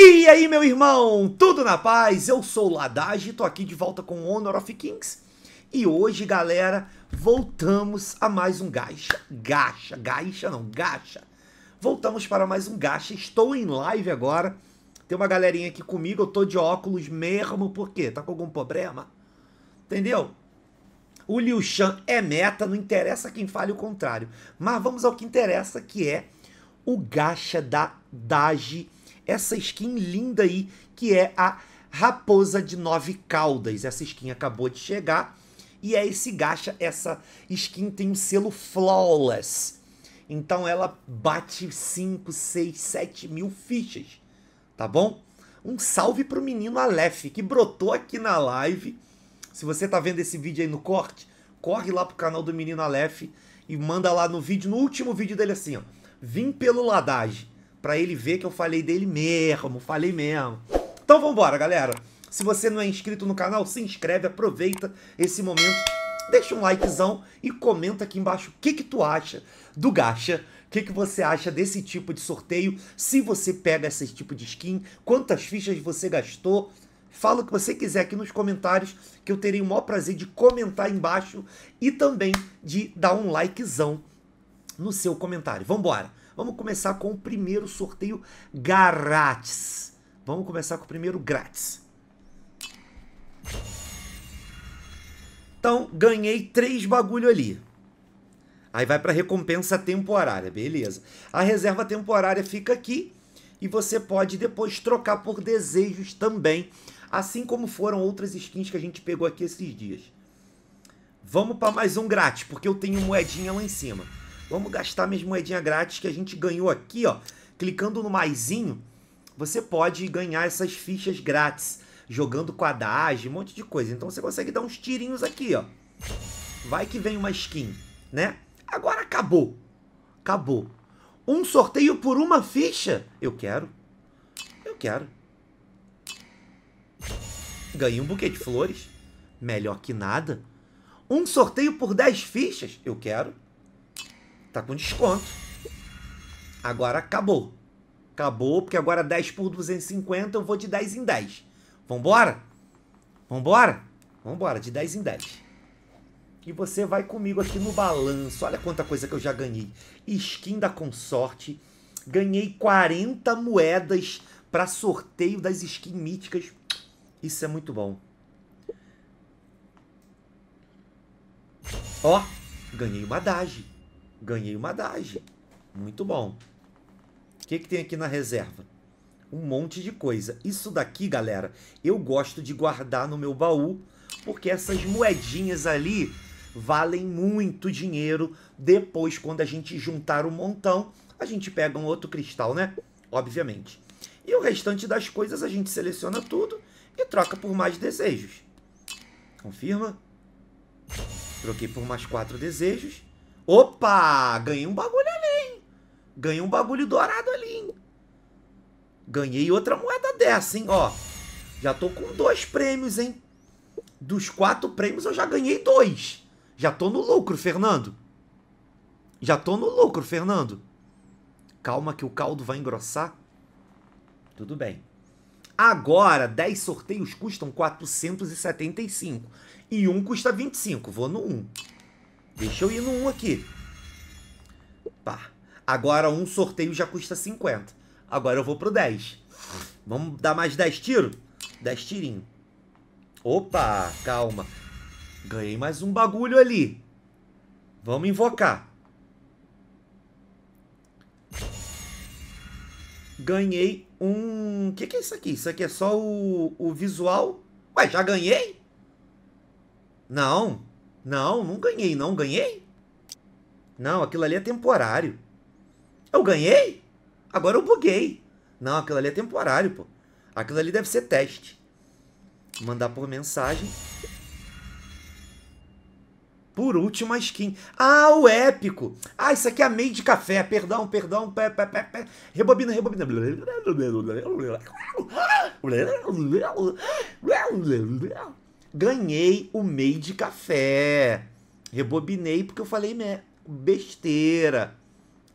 E aí, meu irmão, tudo na paz? Eu sou o Ladage, tô aqui de volta com Honor of Kings. E hoje, galera, voltamos a mais um gacha. Gacha, gacha não, gacha. Voltamos para mais um gacha. Estou em live agora. Tem uma galerinha aqui comigo, eu tô de óculos mesmo, por quê? Tá com algum problema? Entendeu? O Liu Shan é meta, não interessa quem fale o contrário. Mas vamos ao que interessa, que é o gacha da Daji essa skin linda aí, que é a Raposa de Nove caldas Essa skin acabou de chegar e é esse gacha, essa skin tem um selo flawless. Então ela bate 5, 6, 7 mil fichas, tá bom? Um salve pro menino Aleph, que brotou aqui na live. Se você tá vendo esse vídeo aí no corte, corre lá pro canal do menino Aleph e manda lá no vídeo, no último vídeo dele assim, ó. Vim pelo Ladage para ele ver que eu falei dele mesmo, falei mesmo. Então vambora, galera. Se você não é inscrito no canal, se inscreve, aproveita esse momento, deixa um likezão e comenta aqui embaixo o que, que tu acha do gacha, o que, que você acha desse tipo de sorteio, se você pega esse tipo de skin, quantas fichas você gastou, Fala o que você quiser aqui nos comentários, que eu terei o maior prazer de comentar embaixo e também de dar um likezão no seu comentário. Vambora! Vamos começar com o primeiro sorteio grátis. Vamos começar com o primeiro grátis. Então, ganhei três bagulho ali. Aí vai para recompensa temporária, beleza. A reserva temporária fica aqui e você pode depois trocar por desejos também, assim como foram outras skins que a gente pegou aqui esses dias. Vamos para mais um grátis, porque eu tenho moedinha lá em cima. Vamos gastar minhas moedinhas grátis que a gente ganhou aqui, ó. Clicando no maisinho, você pode ganhar essas fichas grátis, jogando com a Dage, um monte de coisa. Então você consegue dar uns tirinhos aqui, ó. Vai que vem uma skin, né? Agora acabou. Acabou. Um sorteio por uma ficha? Eu quero. Eu quero. Ganhei um buquê de flores. Melhor que nada. Um sorteio por 10 fichas? Eu quero. Tá com desconto. Agora acabou. Acabou, porque agora 10 por 250 eu vou de 10 em 10. Vambora? Vambora? Vambora, de 10 em 10. E você vai comigo aqui no balanço. Olha quanta coisa que eu já ganhei. Skin da consorte. Ganhei 40 moedas para sorteio das skins míticas. Isso é muito bom. Ó, ganhei uma Dage. Ganhei uma Dage. Muito bom. O que, que tem aqui na reserva? Um monte de coisa. Isso daqui, galera, eu gosto de guardar no meu baú, porque essas moedinhas ali valem muito dinheiro. Depois, quando a gente juntar um montão, a gente pega um outro cristal, né? Obviamente. E o restante das coisas a gente seleciona tudo e troca por mais desejos. Confirma. Troquei por mais quatro desejos. Opa! Ganhei um bagulho ali, hein? Ganhei um bagulho dourado ali, hein? Ganhei outra moeda dessa, hein? Ó, já tô com dois prêmios, hein? Dos quatro prêmios eu já ganhei dois. Já tô no lucro, Fernando. Já tô no lucro, Fernando. Calma que o caldo vai engrossar. Tudo bem. Agora, 10 sorteios custam 475. E um custa 25. Vou no 1. Um. Deixa eu ir no 1 aqui. Pá. Agora um sorteio já custa 50. Agora eu vou pro 10. Vamos dar mais 10 tiros? 10 tirinhos. Opa, calma. Ganhei mais um bagulho ali. Vamos invocar. Ganhei um... O que, que é isso aqui? Isso aqui é só o, o visual? Ué, já ganhei? Não. Não, não ganhei, não. Ganhei? Não, aquilo ali é temporário. Eu ganhei? Agora eu buguei. Não, aquilo ali é temporário, pô. Aquilo ali deve ser teste. Mandar por mensagem. Por último, a skin. Ah, o épico. Ah, isso aqui é a meio de café. Perdão, perdão. Pé, pé, pé, pé. Rebobina, rebobina. Ah! ganhei o MEI de café. Rebobinei porque eu falei me... besteira.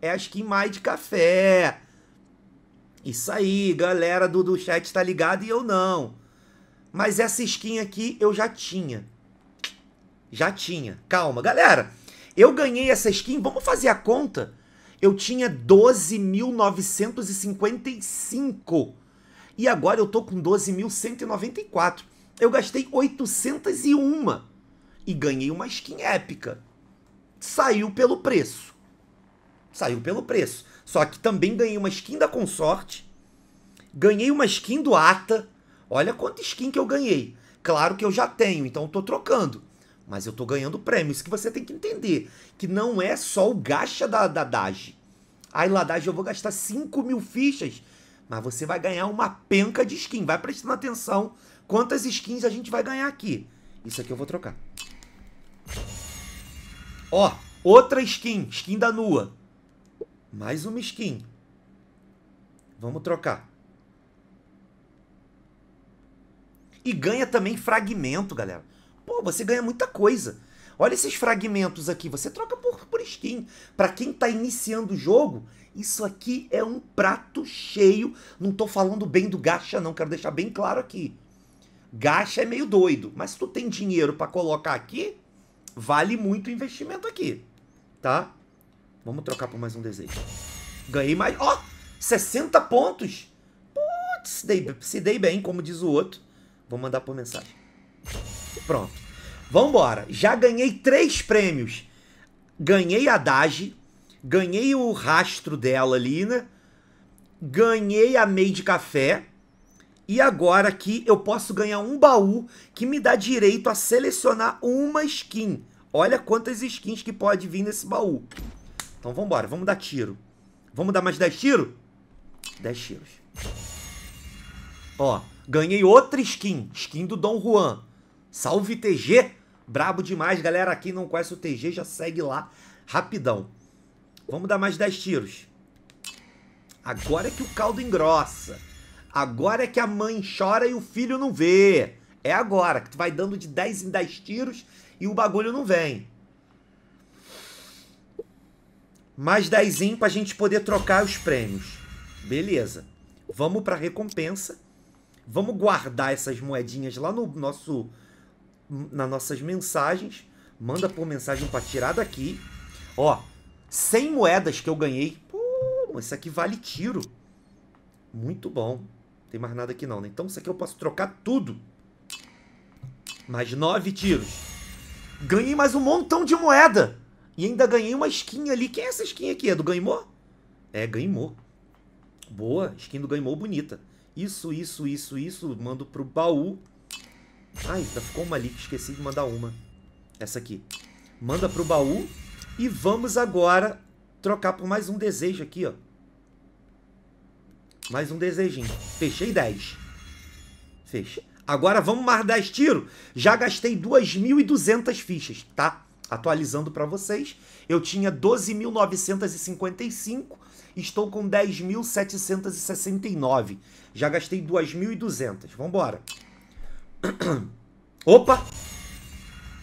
É a skin mais de café. Isso aí, galera do, do chat tá ligado e eu não. Mas essa skin aqui eu já tinha. Já tinha. Calma, galera. Eu ganhei essa skin, vamos fazer a conta? Eu tinha 12.955. E agora eu tô com 12.194. Eu gastei 801 e ganhei uma skin épica. Saiu pelo preço. Saiu pelo preço. Só que também ganhei uma skin da Consorte. Ganhei uma skin do Ata. Olha quanta skin que eu ganhei. Claro que eu já tenho, então eu tô trocando. Mas eu tô ganhando prêmio. Isso que você tem que entender. Que não é só o gacha da, da Dage. Aí ah, lá Dage eu vou gastar 5 mil fichas. Mas você vai ganhar uma penca de skin. Vai prestando atenção Quantas skins a gente vai ganhar aqui? Isso aqui eu vou trocar. Ó, outra skin. Skin da Nua. Mais uma skin. Vamos trocar. E ganha também fragmento, galera. Pô, você ganha muita coisa. Olha esses fragmentos aqui. Você troca por, por skin. Para quem tá iniciando o jogo, isso aqui é um prato cheio. Não tô falando bem do gacha, não. Quero deixar bem claro aqui. Gacha é meio doido, mas se tu tem dinheiro para colocar aqui, vale muito o investimento aqui, tá? Vamos trocar por mais um desejo. Ganhei mais, ó, oh, 60 pontos. Putz, se dei, se dei bem, como diz o outro. Vou mandar por mensagem. Pronto. Vambora. Já ganhei três prêmios. Ganhei a Dage, ganhei o rastro dela ali, né? Ganhei a Made Café e agora aqui eu posso ganhar um baú que me dá direito a selecionar uma skin. Olha quantas skins que pode vir nesse baú. Então vamos embora, vamos dar tiro. Vamos dar mais 10 tiros? 10 tiros. Ó, ganhei outra skin, skin do Dom Juan. Salve TG, brabo demais, galera. Quem não conhece o TG já segue lá rapidão. Vamos dar mais 10 tiros. Agora é que o caldo engrossa. Agora é que a mãe chora e o filho não vê. É agora que tu vai dando de 10 em 10 tiros e o bagulho não vem. Mais 10 para a gente poder trocar os prêmios. Beleza. Vamos para recompensa. Vamos guardar essas moedinhas lá no nosso nas nossas mensagens. Manda por mensagem para tirar daqui. Ó, 100 moedas que eu ganhei. Pô, isso aqui vale tiro. Muito bom. Tem mais nada aqui não, né? Então isso aqui eu posso trocar tudo. Mais nove tiros. Ganhei mais um montão de moeda. E ainda ganhei uma skin ali. Quem é essa skin aqui? É do Ganhimô? É, Ganhimô. Boa, skin do Ganhimô bonita. Isso, isso, isso, isso. Mando pro baú. Ai, ainda tá, ficou uma ali que esqueci de mandar uma. Essa aqui. Manda pro baú. E vamos agora trocar por mais um desejo aqui, ó. Mais um desejinho. Fechei 10. Fecha. Agora vamos mais 10 tiros. Já gastei 2.200 fichas, tá? Atualizando para vocês, eu tinha 12.955, estou com 10.769. Já gastei 2.200. Vambora. Opa!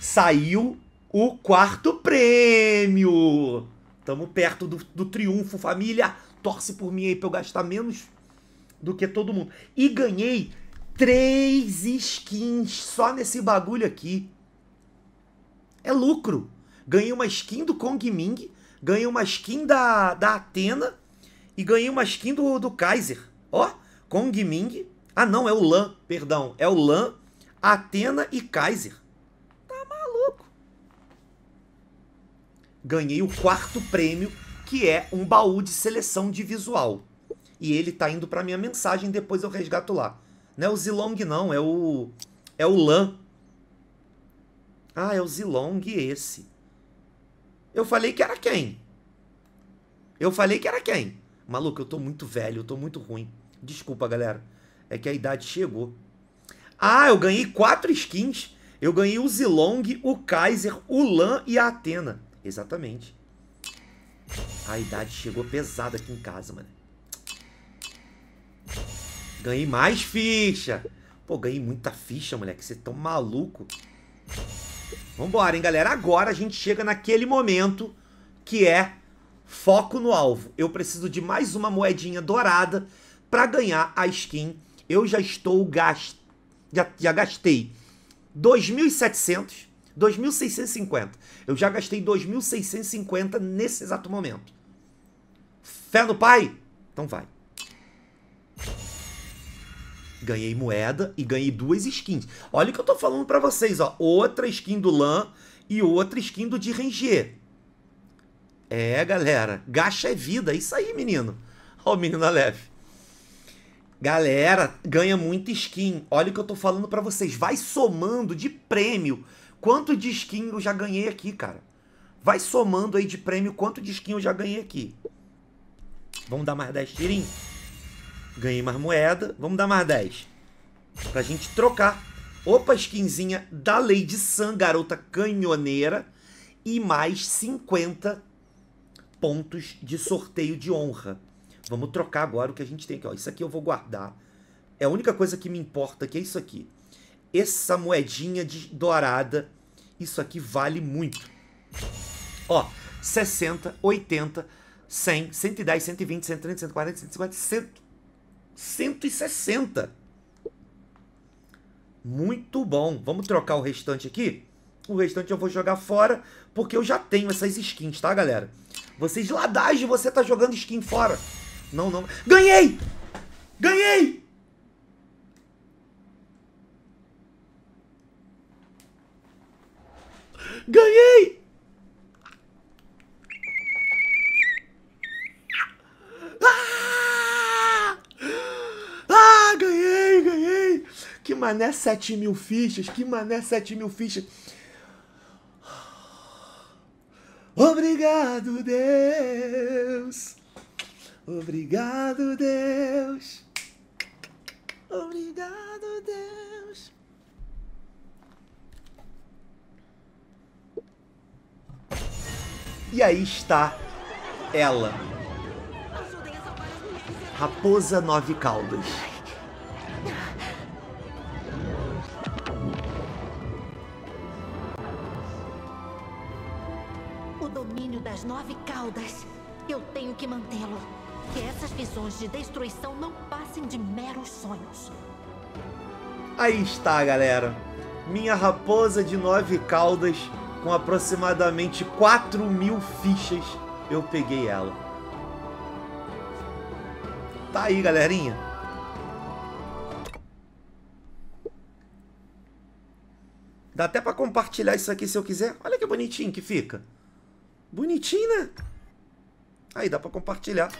Saiu o quarto prêmio! Tamo perto do, do triunfo, família. Torce por mim aí pra eu gastar menos do que todo mundo. E ganhei três skins só nesse bagulho aqui. É lucro. Ganhei uma skin do Kong Ming, ganhei uma skin da, da Atena e ganhei uma skin do, do Kaiser. Ó, Kong Ming. Ah, não, é o Lan, perdão. É o Lan, Atena e Kaiser. ganhei o quarto prêmio, que é um baú de seleção de visual. E ele tá indo para minha mensagem, depois eu resgato lá. Não é o Zilong, não, é o. É o Lan. Ah, é o Zilong esse. Eu falei que era quem? Eu falei que era quem? Maluco, eu tô muito velho, eu tô muito ruim. Desculpa, galera. É que a idade chegou. Ah, eu ganhei quatro skins. Eu ganhei o Zilong, o Kaiser, o Lan e a Atena. Exatamente. A idade chegou pesada aqui em casa, mano. Ganhei mais ficha. Pô, ganhei muita ficha, moleque. Você tão tá maluco. Vambora, hein, galera. Agora a gente chega naquele momento que é foco no alvo. Eu preciso de mais uma moedinha dourada para ganhar a skin. Eu já estou gast... já, já gastei 2.700 2.650. Eu já gastei 2.650 nesse exato momento. Fé no pai? Então vai. Ganhei moeda e ganhei duas skins. Olha o que eu tô falando para vocês, ó. Outra skin do Lan e outra skin do de Ranger. É, galera. Gacha é vida. É isso aí, menino. Ó o menino leve. Galera, ganha muita skin. Olha o que eu tô falando para vocês. Vai somando de prêmio Quanto de skin eu já ganhei aqui, cara? Vai somando aí de prêmio quanto de skin eu já ganhei aqui. Vamos dar mais 10 tirinhos? Ganhei mais moeda. Vamos dar mais 10. Pra gente trocar. Opa, skinzinha da Lady Sun, garota canhoneira. E mais 50 pontos de sorteio de honra. Vamos trocar agora o que a gente tem aqui. Ó. Isso aqui eu vou guardar. É a única coisa que me importa que é isso aqui essa moedinha de dourada, isso aqui vale muito. Ó, 60, 80, 100, 110, 120, 130, 140, 150, 100, 160. Muito bom. Vamos trocar o restante aqui? O restante eu vou jogar fora, porque eu já tenho essas skins, tá, galera? Vocês ladagem, você tá jogando skin fora. Não, não. Ganhei! Ganhei! Ganhei! Ah! ah, ganhei, ganhei! Que mané 7 mil fichas, que mané 7 mil fichas. Obrigado, Deus. Obrigado, Deus. Obrigado, Deus. E aí está ela. Raposa Nove Caldas. O domínio das Nove Caldas. Eu tenho que mantê-lo. Que essas visões de destruição não passem de meros sonhos. Aí está, galera. Minha raposa de nove Caldas com aproximadamente 4 mil fichas, eu peguei ela. Tá aí, galerinha. Dá até pra compartilhar isso aqui se eu quiser. Olha que bonitinho que fica. Bonitinho, né? Aí dá pra compartilhar.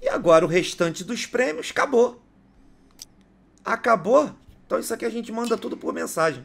E agora o restante dos prêmios acabou. Acabou? Então isso aqui a gente manda tudo por mensagem.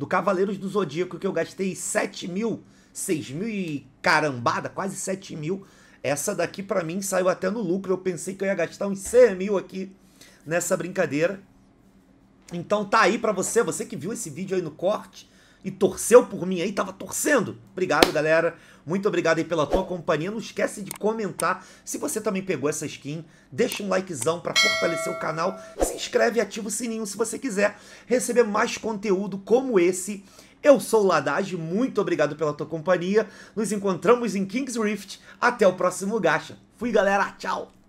do Cavaleiros do Zodíaco, que eu gastei 7 mil, 6 mil e carambada, quase 7 mil. Essa daqui para mim saiu até no lucro. Eu pensei que eu ia gastar uns 100 mil aqui nessa brincadeira. Então tá aí para você, você que viu esse vídeo aí no corte, e torceu por mim aí, tava torcendo. Obrigado, galera. Muito obrigado aí pela tua companhia. Não esquece de comentar. Se você também pegou essa skin, deixa um likezão para fortalecer o canal. Se inscreve e ativa o sininho se você quiser receber mais conteúdo como esse. Eu sou o Ladage, muito obrigado pela tua companhia. Nos encontramos em King's Rift. Até o próximo Gacha. Fui, galera. Tchau.